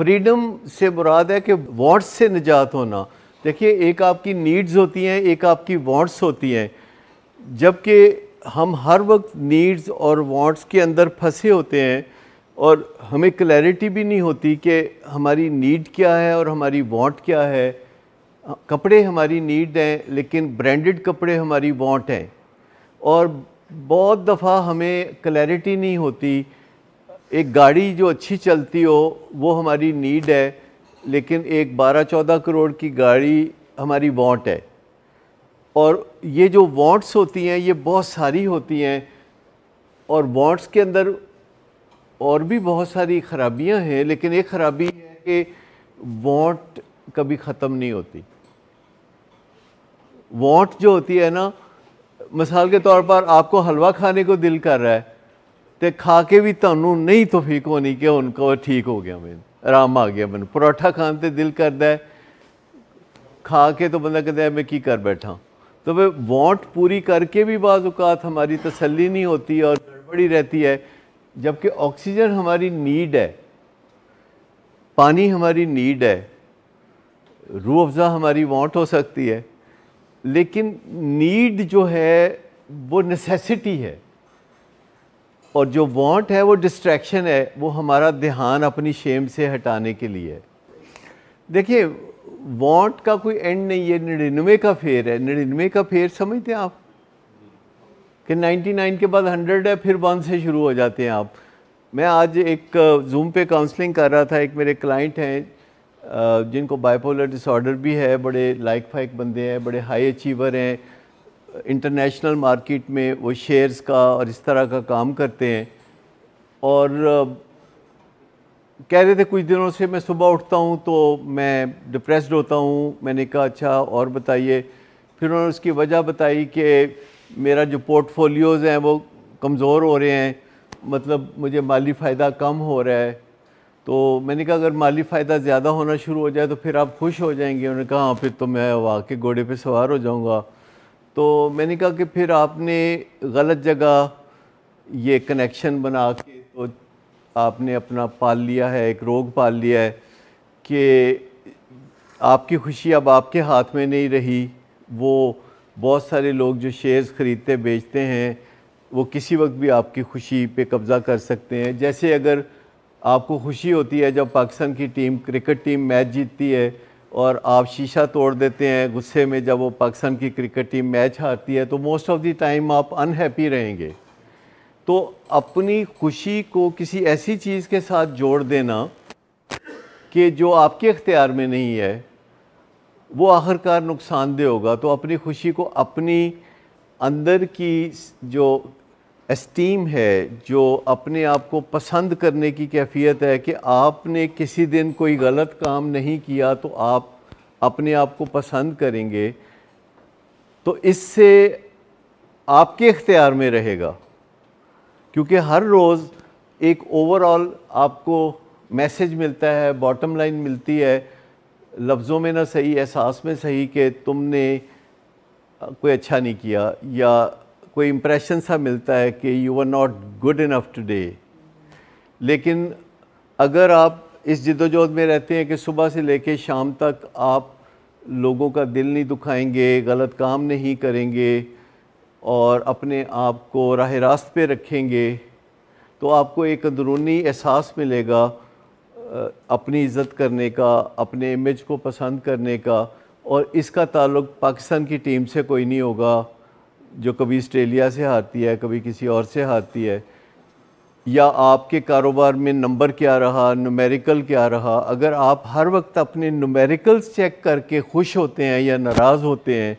Freedom से मुराद है कि वॉट्स से निजात होना देखिए एक आपकी नीड्स होती हैं एक आपकी वॉट्स होती हैं जबकि हम हर वक्त नीड्स और वॉट्स के अंदर फंसे होते हैं और हमें क्लैरिटी भी नहीं होती कि हमारी नीड क्या है और हमारी वॉट क्या है कपड़े हमारी नीड हैं लेकिन ब्रांडेड कपड़े हमारी वॉट हैं और बहुत दफ़ा हमें क्लैरिटी नहीं होती एक गाड़ी जो अच्छी चलती हो वो हमारी नीड है लेकिन एक 12-14 करोड़ की गाड़ी हमारी वॉन्ट है और ये जो वॉन्ट्स होती हैं ये बहुत सारी होती हैं और वॉन्ट्स के अंदर और भी बहुत सारी खराबियां हैं लेकिन एक खराबी है कि वॉन्ट कभी ख़त्म नहीं होती वॉन्ट जो होती है ना मिसाल के तौर पर आपको हलवा खाने को दिल कर रहा है तो खा के भी ਤੁਹਾਨੂੰ नहीं तोफीक होनी कि हूँ कह ठीक हो गया मैं आराम आ गया मैं ਪਰੌਠਾ खाने तो दिल करता है खा के तो बंदा कहता है मैं की कर बैठा तो वह वॉन्ट पूरी करके भी बाज़ात हमारी तसली नहीं होती और गड़बड़ी रहती है जबकि ऑक्सीजन हमारी नीड है पानी हमारी नीड है रू अफ़ज़ा हमारी वॉन्ट हो सकती है लेकिन नीड जो है वो नेसेसिटी है और जो वांट है वो डिस्ट्रैक्शन है वो हमारा ध्यान अपनी शेम से हटाने के लिए है देखिए वांट का कोई एंड नहीं है निन्यानवे का फेर है निन्यानवे का फेर समझते हैं आप कि 99 के बाद 100 है फिर वन से शुरू हो जाते हैं आप मैं आज एक जूम uh, पे काउंसलिंग कर रहा था एक मेरे क्लाइंट हैं uh, जिनको बाइपोलर डिसऑर्डर भी है बड़े लाइक फाइक बंदे हैं बड़े हाई अचीवर हैं इंटरनेशनल मार्केट में वो शेयर्स का और इस तरह का काम करते हैं और कह रहे थे कुछ दिनों से मैं सुबह उठता हूँ तो मैं डिप्रेस्ड होता हूँ मैंने कहा अच्छा और बताइए फिर उन्होंने उसकी वजह बताई कि मेरा जो पोर्टफोलियोज़ हैं वो कमज़ोर हो रहे हैं मतलब मुझे माली फ़ायदा कम हो रहा है तो मैंने कहा अगर माली फ़ायदा ज़्यादा होना शुरू हो जाए तो फिर आप खुश हो जाएंगे उन्होंने कहा हाँ फिर तो मैं वाकई घोड़े पर सवार हो जाऊँगा तो मैंने कहा कि फिर आपने गलत जगह ये कनेक्शन बना के तो आपने अपना पाल लिया है एक रोग पाल लिया है कि आपकी खुशी अब आपके हाथ में नहीं रही वो बहुत सारे लोग जो शेयर्स ख़रीदते बेचते हैं वो किसी वक्त भी आपकी खुशी पे कब्ज़ा कर सकते हैं जैसे अगर आपको खुशी होती है जब पाकिस्तान की टीम क्रिकेट टीम मैच जीतती है और आप शीशा तोड़ देते हैं गुस्से में जब वो पाकिस्तान की क्रिकेट टीम मैच हारती है तो मोस्ट ऑफ द टाइम आप अनहैप्पी रहेंगे तो अपनी खुशी को किसी ऐसी चीज़ के साथ जोड़ देना कि जो आपके अख्तियार में नहीं है वो आखिरकार नुकसानदेह होगा तो अपनी खुशी को अपनी अंदर की जो इस्टीम है जो अपने आप को पसंद करने की कैफियत है कि आपने किसी दिन कोई गलत काम नहीं किया तो आप अपने आप को पसंद करेंगे तो इससे आपके इख्तियार में रहेगा क्योंकि हर रोज़ एक ओवरऑल आपको मैसेज मिलता है बॉटम लाइन मिलती है लफ्ज़ों में ना सही एहसास में सही कि तुमने कोई अच्छा नहीं किया या कोई इम्प्रेशन सा मिलता है कि you are not good enough today लेकिन अगर आप इस जिदोजहद में रहते हैं कि सुबह से लेके शाम तक आप लोगों का दिल नहीं दुखाएंगे गलत काम नहीं करेंगे और अपने आप को राह रास्त पे रखेंगे तो आपको एक अंदरूनी एहसास मिलेगा अपनी इज़्ज़त करने का अपने इमेज को पसंद करने का और इसका ताल्लुक पाकिस्तान की टीम से कोई नहीं होगा जो कभी ऑस्ट्रेलिया से हारती है कभी किसी और से हारती है या आपके कारोबार में नंबर क्या रहा नुमेरिकल क्या रहा अगर आप हर वक्त अपने नुमेरिकल्स चेक करके खुश होते हैं या नाराज़ होते हैं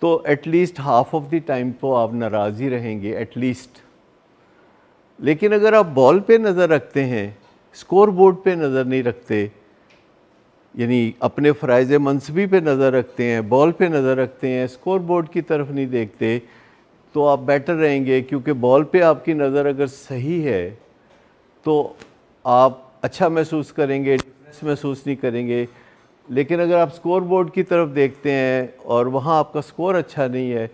तो at least half of the time तो आप नाराज़ ही रहेंगे एटलीस्ट लेकिन अगर आप बॉल पे नज़र रखते हैं स्कोर बोर्ड पे नज़र नहीं रखते यानी अपने फ़रज़ मनसबी पे नज़र रखते हैं बॉल पे नज़र रखते हैं स्कोर बोर्ड की तरफ नहीं देखते तो आप बेटर रहेंगे क्योंकि बॉल पे आपकी नज़र अगर सही है तो आप अच्छा महसूस करेंगे डिफ्रेंस महसूस नहीं करेंगे लेकिन अगर आप स्कोर बोर्ड की तरफ देखते हैं और वहाँ आपका स्कोर अच्छा नहीं है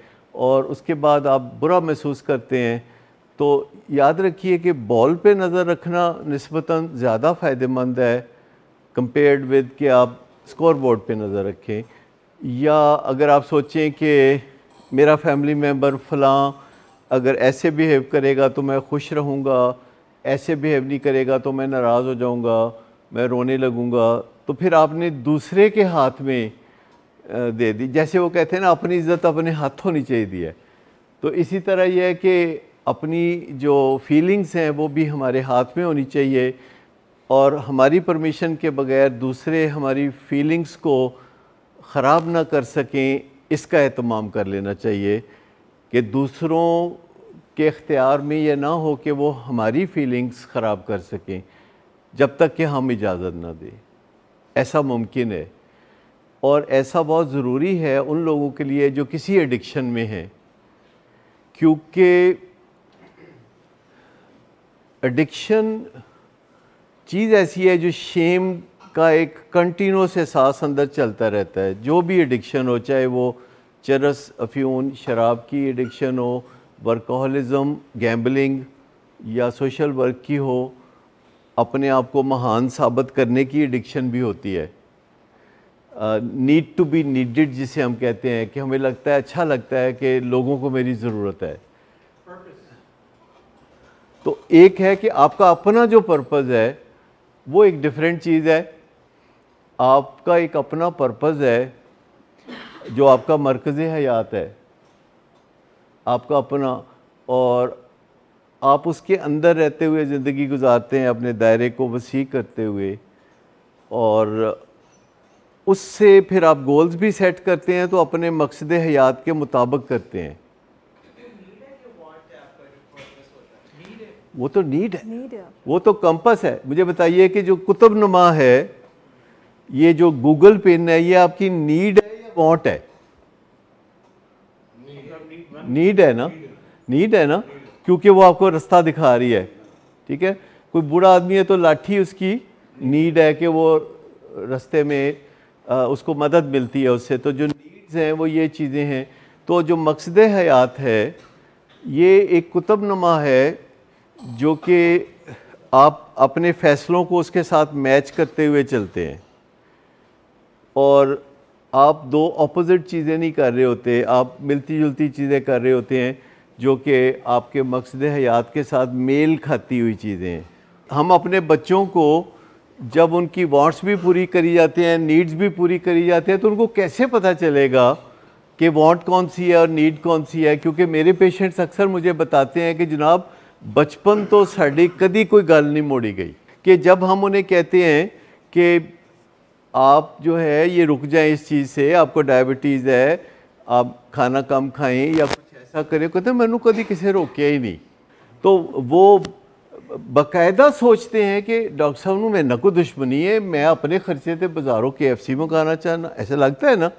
और उसके बाद आप बुरा महसूस करते हैं तो याद रखिए कि बॉल पे नज़र रखना नस्बता ज़्यादा फ़ायदेमंद है कंपेयर्ड विद कि आप स्कोर बोर्ड पर नज़र रखें या अगर आप सोचें कि मेरा फैमिली मेम्बर फ़लाँ अगर ऐसे बिहेव करेगा तो मैं खुश रहूँगा ऐसे बिहेव नहीं करेगा तो मैं नाराज़ हो जाऊँगा मैं रोने लगूँगा तो फिर आपने दूसरे के हाथ में दे दी जैसे वो कहते हैं ना अपनी इज़्ज़त अपने हाथों नीचे चाहिए दी है तो इसी तरह यह है कि अपनी जो फीलिंग्स हैं वो भी हमारे हाथ में होनी चाहिए और हमारी परमिशन के बगैर दूसरे हमारी फीलिंग्स को ख़राब ना कर सकें इसका अहतमाम कर लेना चाहिए कि दूसरों के अख्तियार में यह ना हो कि वो हमारी फीलिंग्स ख़राब कर सकें जब तक कि हम इजाज़त ना दें ऐसा मुमकिन है और ऐसा बहुत ज़रूरी है उन लोगों के लिए जो किसी एडिक्शन में हैं क्योंकि एडिक्शन चीज़ ऐसी है जो शेम का एक कंटिन्यूस एहसास अंदर चलता रहता है जो भी एडिक्शन हो चाहे वो चरस अफ्यून शराब की एडिक्शन हो वर्कोहलिज़म गैम्बलिंग या सोशल वर्क की हो अपने आप को महान साबित करने की एडिक्शन भी होती है नीड टू बी नीडेड जिसे हम कहते हैं कि हमें लगता है अच्छा लगता है कि लोगों को मेरी ज़रूरत है purpose. तो एक है कि आपका अपना जो पर्पज़ है वो एक डिफरेंट चीज़ है आपका एक अपना पर्पज़ है जो आपका मरकज़ हयात है आपका अपना और आप उसके अंदर रहते हुए ज़िंदगी गुजारते हैं अपने दायरे को वसी करते हुए और उससे फिर आप गोल्स भी सेट करते हैं तो अपने मकसद हयात के मुताबिक करते हैं वो तो नीड है नीड वो तो कंपस है मुझे बताइए कि जो कुतुब नुमा है ये जो गूगल पिन है ये आपकी नीड है या वॉन्ट है नीड है ना नीड है ना क्योंकि वो आपको रास्ता दिखा रही है ठीक है कोई बूढ़ा आदमी है तो लाठी उसकी नीड है कि वो रास्ते में आ, उसको मदद मिलती है उससे तो जो नीड्स हैं वो ये चीज़ें हैं तो जो मकसद हयात है ये एक कुतुब नुमा है जो कि आप अपने फ़ैसलों को उसके साथ मैच करते हुए चलते हैं और आप दो अपोज़िट चीज़ें नहीं कर रहे होते आप मिलती जुलती चीज़ें कर रहे होते हैं जो कि आपके मकसद हयात के साथ मेल खाती हुई चीज़ें हैं हम अपने बच्चों को जब उनकी वांट्स भी पूरी करी जाते हैं नीड्स भी पूरी करी जाते हैं तो उनको कैसे पता चलेगा कि वांट कौन सी है और नीड कौन सी है क्योंकि मेरे पेशेंट्स अक्सर मुझे बताते हैं कि जनाब बचपन तो साड़ी कभी कोई गल नहीं मोड़ी गई कि जब हम उन्हें कहते हैं कि आप जो है ये रुक जाएं इस चीज़ से आपको डायबिटीज़ है आप खाना कम खाएं या कुछ ऐसा करें कहते मैं कभी किसी रोकया ही नहीं तो वो बाकायदा सोचते हैं कि डॉक्टर साहब ने मेरे को दुश्मनी है मैं अपने खर्चे से बाज़ारों के एफ सी मंगाना चाहना ऐसा लगता है ना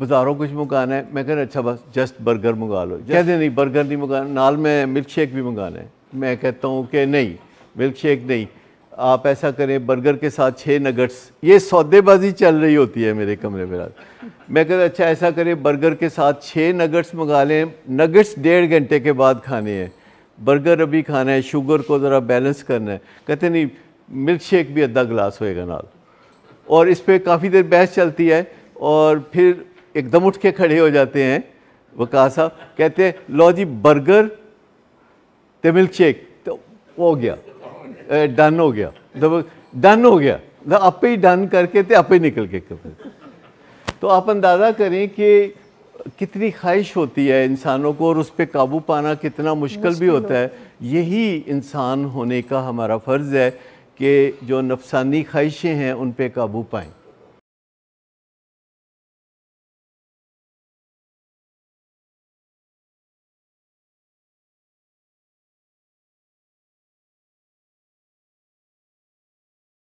बाज़ारों कुछ मंगाना है मैं कह रहा अच्छा बस जस्ट बर्गर मंगा लो कहते नहीं बर्गर नहीं मंगाना नाल में मिल्क शेक भी मंगाना है मैं कहता हूँ कि नहीं मिल्क शेक नहीं आप ऐसा करें बर्गर के साथ छः नगट्स ये सौदेबाजी चल रही होती है मेरे कमरे में रात मैं कहता अच्छा ऐसा करें बर्गर के साथ छः नगट्स मंगा लें नगट्स डेढ़ घंटे के बाद खाने हैं बर्गर अभी खाना है शुगर को ज़रा बैलेंस करना है कहते नहीं मिल्क शेक भी अद्धा गिलास होएगा नाल और इस पर काफ़ी देर बहस चलती है और फिर एकदम उठ के खड़े हो जाते हैं वकास साहब कहते हैं लो जी बर्गर दे विल चेक तो वो हो गया डन हो गया डन हो गया द आप ही डन करके तो आप ही निकल के कपड़े तो आप अंदाज़ा करें कि कितनी ख्वाहिश होती है इंसानों को और उस पर काबू पाना कितना मुश्किल भी होता है यही इंसान होने का हमारा फ़र्ज़ है कि जो नफसानी ख्वाहिशें हैं उन पर काबू पाएँ